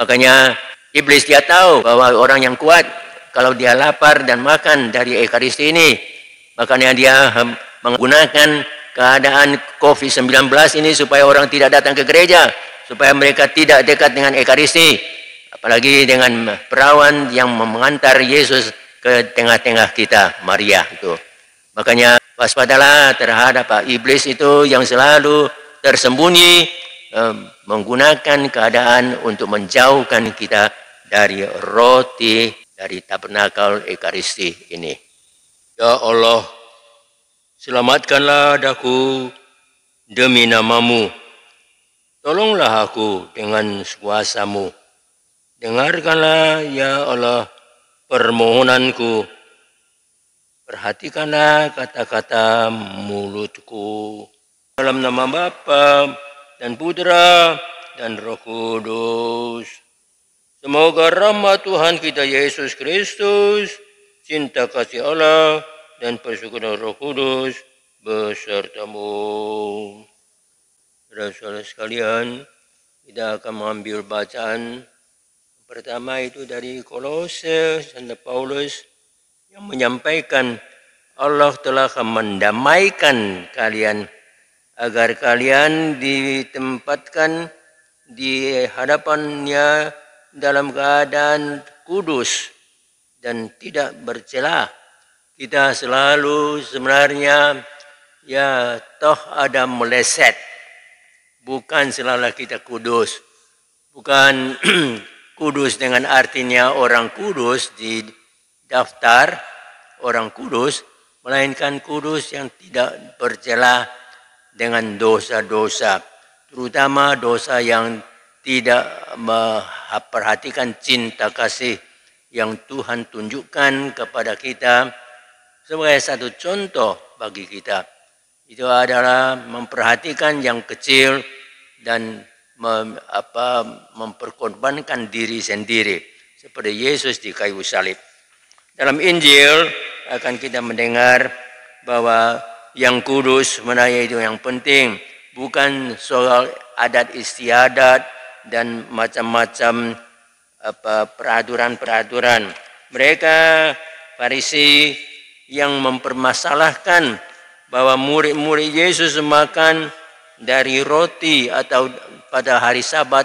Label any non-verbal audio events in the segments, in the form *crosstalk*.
Makanya iblis dia tahu bahwa orang yang kuat kalau dia lapar dan makan dari Ekaristi ini, makanya dia menggunakan keadaan COVID-19 ini supaya orang tidak datang ke gereja, supaya mereka tidak dekat dengan Ekaristi, apalagi dengan perawan yang mengantar Yesus ke tengah-tengah kita, Maria itu. Makanya waspadalah terhadap iblis itu yang selalu tersembunyi menggunakan keadaan untuk menjauhkan kita dari roti dari tabernakal ekaristi ini. Ya Allah, selamatkanlah daku demi namamu. Tolonglah aku dengan kuasamu. Dengarkanlah ya Allah permohonanku. Perhatikanlah kata-kata mulutku. Dalam nama Bapa dan Putra dan Roh Kudus. Semoga rahmat Tuhan kita Yesus Kristus, cinta kasih Allah, dan persekutuan Roh Kudus besertamu. Saudara-saudara sekalian, kita akan mengambil bacaan pertama itu dari Kolose Santo Paulus yang menyampaikan Allah telah mendamaikan kalian agar kalian ditempatkan di hadapannya dalam keadaan kudus dan tidak bercela. Kita selalu sebenarnya ya toh ada meleset. Bukan selalu kita kudus. Bukan *clears throat* kudus dengan artinya orang kudus di daftar orang kudus, melainkan kudus yang tidak bercela dengan dosa-dosa, terutama dosa yang tidak memperhatikan cinta kasih yang Tuhan tunjukkan kepada kita sebagai satu contoh bagi kita. Itu adalah memperhatikan yang kecil dan mem, apa, memperkorbankan diri sendiri seperti Yesus di kayu salib. Dalam Injil akan kita mendengar bahwa yang kudus menaya itu yang penting bukan soal adat istiadat dan macam-macam apa peraturan-peraturan mereka Farisi yang mempermasalahkan bahwa murid-murid Yesus makan dari roti atau pada hari Sabat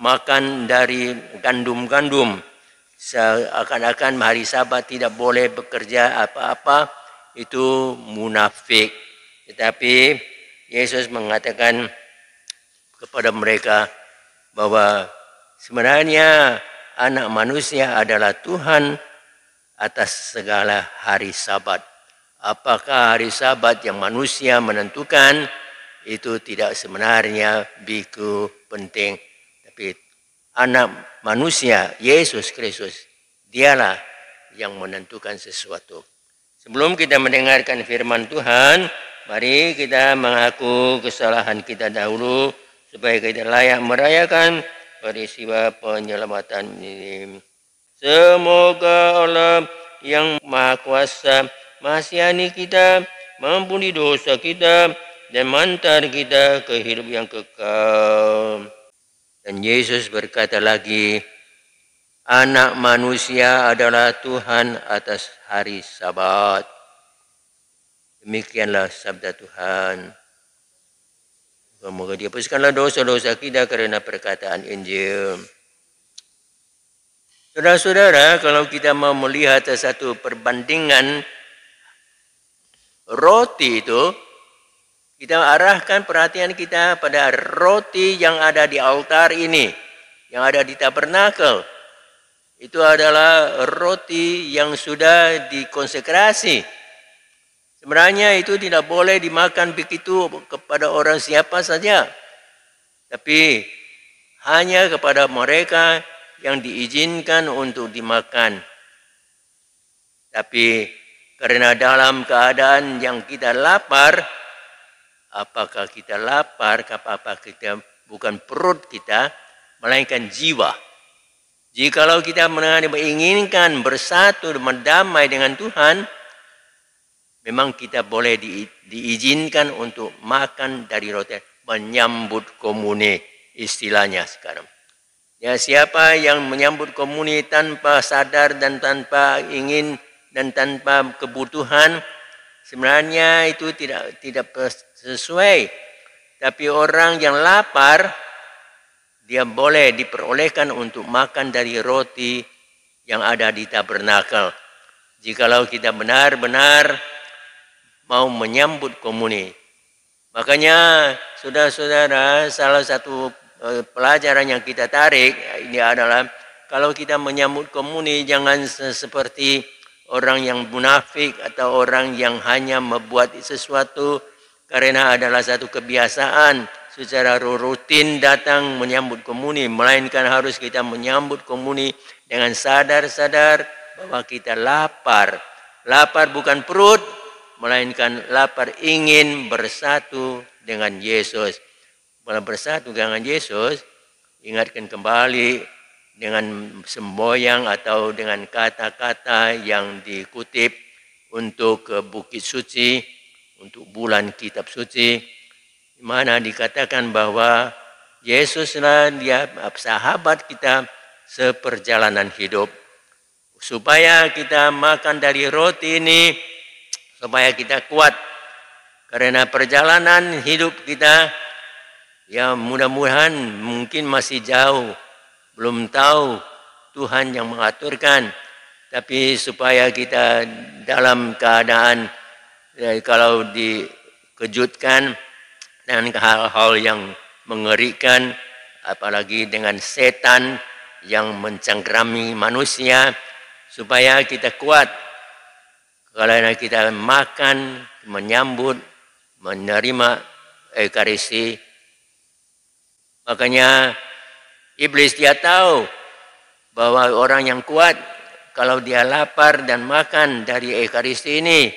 makan dari gandum-gandum seakan-akan hari Sabat tidak boleh bekerja apa-apa itu munafik. Tetapi Yesus mengatakan kepada mereka bahwa sebenarnya anak manusia adalah Tuhan atas segala hari sabat. Apakah hari sabat yang manusia menentukan itu tidak sebenarnya begitu penting. Tapi anak manusia, Yesus Kristus, dialah yang menentukan sesuatu. Sebelum kita mendengarkan firman Tuhan, mari kita mengaku kesalahan kita dahulu supaya kita layak merayakan peristiwa penyelamatan ini. Semoga Allah yang Maha Kuasa Masyani kita, mengampuni dosa kita, dan mantar kita ke hidup yang kekal. Dan Yesus berkata lagi, Anak manusia adalah Tuhan atas hari sabat. Demikianlah sabda Tuhan. Semoga dihapuskanlah dosa-dosa kita karena perkataan Injil. Saudara-saudara, kalau kita mau melihat satu perbandingan roti itu, kita arahkan perhatian kita pada roti yang ada di altar ini, yang ada di tabernakel itu adalah roti yang sudah dikonsekrasi. Sebenarnya itu tidak boleh dimakan begitu kepada orang siapa saja. Tapi hanya kepada mereka yang diizinkan untuk dimakan. Tapi karena dalam keadaan yang kita lapar, apakah kita lapar, apakah kita bukan perut kita, melainkan jiwa Jikalau kita menginginkan bersatu dan berdamai dengan Tuhan, memang kita boleh di, diizinkan untuk makan dari roti menyambut komuni istilahnya sekarang. Ya siapa yang menyambut komuni tanpa sadar dan tanpa ingin dan tanpa kebutuhan sebenarnya itu tidak tidak sesuai. Tapi orang yang lapar dia boleh diperolehkan untuk makan dari roti yang ada di tabernakel. Jikalau kita benar-benar mau menyambut komuni. Makanya saudara-saudara salah satu eh, pelajaran yang kita tarik ya, ini adalah kalau kita menyambut komuni jangan seperti orang yang munafik atau orang yang hanya membuat sesuatu karena adalah satu kebiasaan secara rutin datang menyambut komuni, melainkan harus kita menyambut komuni dengan sadar-sadar bahwa kita lapar. Lapar bukan perut, melainkan lapar ingin bersatu dengan Yesus. Bila bersatu dengan Yesus, ingatkan kembali dengan semboyang atau dengan kata-kata yang dikutip untuk ke bukit suci, untuk bulan kitab suci, mana dikatakan bahwa Yesuslah dia sahabat kita seperjalanan hidup. Supaya kita makan dari roti ini, supaya kita kuat. Karena perjalanan hidup kita, ya mudah-mudahan mungkin masih jauh. Belum tahu Tuhan yang mengaturkan. Tapi supaya kita dalam keadaan, ya, kalau dikejutkan, dengan hal-hal yang mengerikan, apalagi dengan setan yang mencengkrami manusia, supaya kita kuat. kalau kita makan, menyambut, menerima Ekaristi. Makanya iblis dia tahu bahwa orang yang kuat kalau dia lapar dan makan dari Ekaristi ini,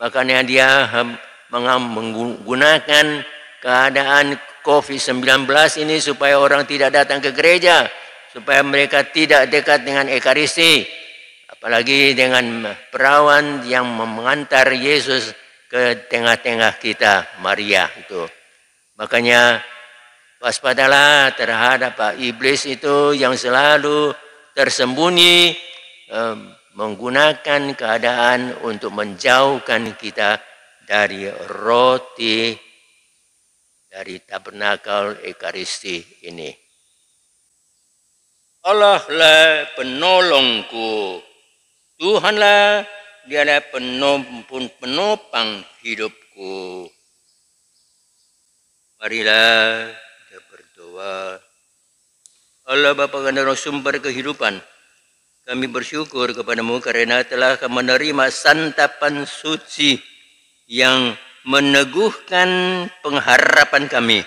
makanya dia menggunakan keadaan COVID-19 ini supaya orang tidak datang ke gereja, supaya mereka tidak dekat dengan Ekaristi, apalagi dengan perawan yang mengantar Yesus ke tengah-tengah kita, Maria itu. Makanya waspadalah terhadap Pak Iblis itu yang selalu tersembunyi eh, menggunakan keadaan untuk menjauhkan kita dari roti dari tabernakal ekaristi ini. Allahlah penolongku, Tuhanlah dialah penumpun, penopang hidupku. Marilah kita berdoa. Allah Bapa Kandara sumber kehidupan, kami bersyukur kepadamu karena telah menerima santapan suci yang meneguhkan pengharapan kami.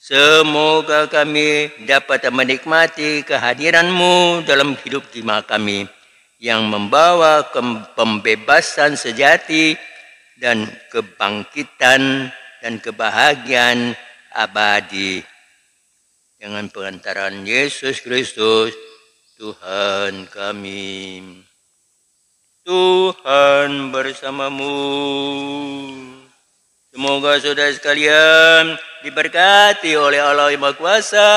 Semoga kami dapat menikmati kehadiranmu dalam hidup kami yang membawa ke pembebasan sejati dan kebangkitan dan kebahagiaan abadi. Dengan pengantaran Yesus Kristus, Tuhan kami. Tuhan bersamamu. Semoga saudara sekalian diberkati oleh Allah Yang Maha Kuasa,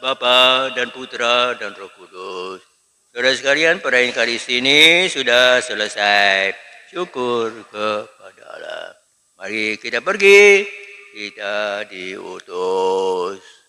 Bapa dan Putra dan Roh Kudus. Saudara sekalian, perayaan kali ini sudah selesai. Syukur kepada Allah. Mari kita pergi, kita diutus.